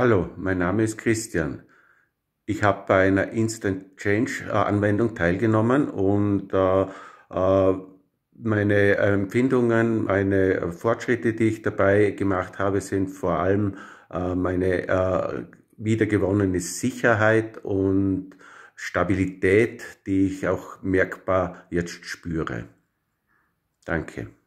Hallo, mein Name ist Christian. Ich habe bei einer Instant Change-Anwendung äh, teilgenommen und äh, äh, meine Empfindungen, meine Fortschritte, die ich dabei gemacht habe, sind vor allem äh, meine äh, wiedergewonnene Sicherheit und Stabilität, die ich auch merkbar jetzt spüre. Danke.